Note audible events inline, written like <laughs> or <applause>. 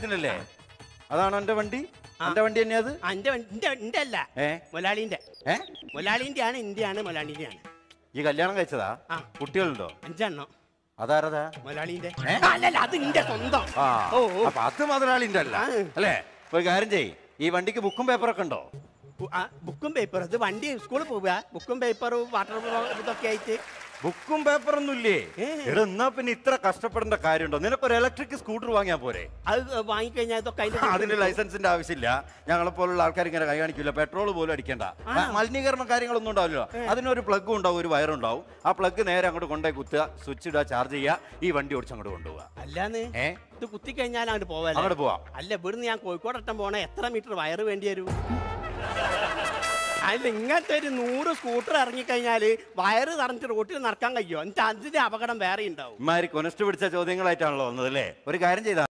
ഇതിനല്ലേ അതാണ് എന്റെ വണ്ടി എന്റെ വണ്ടി തന്നെയത് അത് അന്റെ എന്റെ അല്ല ഏ? മൊലാളിന്റെ ഏ മൊലാളിന്റെ ആണ് ഇന്ത്യ ആണ് മൊലാളിന്റെ ആണ് ഈ കല്യാണം കഴിച്ചതാ കുട്ടികളുണ്ടോ അഞ്ചെണ്ണോ അതാരതാ മൊലാളിന്റെ അത് സ്വന്തം ഓ അത് മുതലാളിന്റെ അല്ല അല്ലേ ഒരു കാര്യം ചെയ് ഈ വണ്ടിക്ക് ബുക്കും പേപ്പറൊക്കെ ഉണ്ടോ ബുക്കും പേപ്പറും ഇത് വണ്ടി സ്കൂളിൽ പോവുക ബുക്കും പേപ്പറും വാട്ടർ ഇതൊക്കെ ആയിട്ട് ബുക്കും പേപ്പറൊന്നും ഇല്ലേ ഇവിടെ എന്നാ പിന്നെ ഇത്ര കഷ്ടപ്പെടേണ്ട കാര്യമുണ്ടോ നിനക്ക് ഒരു ഇലക്ട്രിക് സ്കൂട്ടർ വാങ്ങിയാ പോരെ അത് വാങ്ങിക്കഴിഞ്ഞാൽ ഇതൊക്കെ അതിന്റെ- ലൈസൻസിന്റെ <laughs> ആവശ്യമില്ല ഞങ്ങളെ പോലുള്ള ആൾക്കാർ ഇങ്ങനെ കൈ കാണിക്കില്ല പെട്രോൾ പോലും അടിക്കണ്ട മ- മലിനീകരണ കാര്യങ്ങളൊന്നും ഉണ്ടാവില്ല അതിനൊരു പ്ലഗും ഉണ്ടാവും ഒരു വയറുണ്ടാവും ആ പ്ലഗ് നേരെ അങ്ങോട്ട് കൊണ്ടേ കുത്തുക സ്വിച്ച് ഇടുക ചാർജ് ചെയ്യുക ഈ വണ്ടി ഓടിച്ച് അങ്ങോട്ട് കൊണ്ടുപോവുക അല്ലാന്ന് ഏ ഇത് കുത്തിക്കഴിഞ്ഞാൽ അങ്ങോട്ട് പോവാലോ അങ്ങോട്ട് പോവാം അല്ല ഇവിടുന്ന് ഞാൻ കോഴിക്കോട് അട്ടം പോണേ എത്ര മീറ്റർ വയറ് വേണ്ടി വരും അതിൽ ഇങ്ങനത്തെ ഒരു നൂറ് സ്കൂട്ടർ ഇറങ്ങിക്കഴിഞ്ഞാല് വയറ് നിറഞ്ഞിട്ട് റോട്ടിൽ നടക്കാൻ കഴിയുമോ എന്നിട്ട് അതിന്റെ അപകടം വേറെ ഉണ്ടാവും ഇമാരി കൊനസ്റ്റ് പിടിച്ച ചോദ്യങ്ങളായിട്ടാണല്ലോ വന്നത് അല്ലേ ഒരു കാര്യം ചെയ്താൽ